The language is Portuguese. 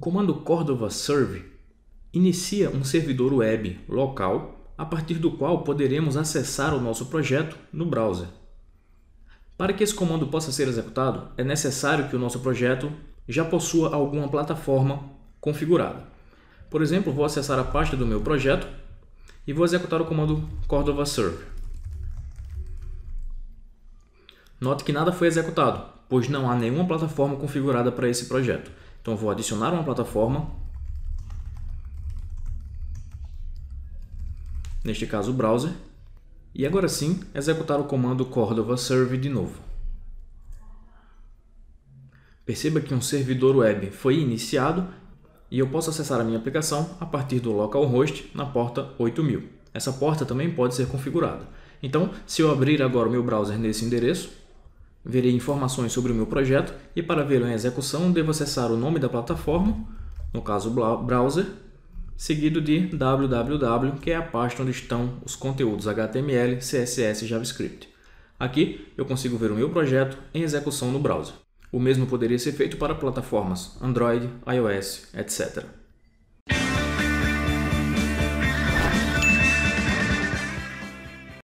O comando Cordova Serve inicia um servidor web local a partir do qual poderemos acessar o nosso projeto no browser. Para que esse comando possa ser executado, é necessário que o nosso projeto já possua alguma plataforma configurada. Por exemplo, vou acessar a pasta do meu projeto e vou executar o comando Cordova Serve. Note que nada foi executado, pois não há nenhuma plataforma configurada para esse projeto. Então vou adicionar uma plataforma, neste caso o browser, e agora sim executar o comando Cordova Serve de novo. Perceba que um servidor web foi iniciado e eu posso acessar a minha aplicação a partir do localhost na porta 8000. Essa porta também pode ser configurada. Então, se eu abrir agora o meu browser nesse endereço, Verei informações sobre o meu projeto e para vê-lo em execução devo acessar o nome da plataforma, no caso browser, seguido de www, que é a pasta onde estão os conteúdos HTML, CSS e JavaScript. Aqui eu consigo ver o meu projeto em execução no browser. O mesmo poderia ser feito para plataformas Android, iOS, etc.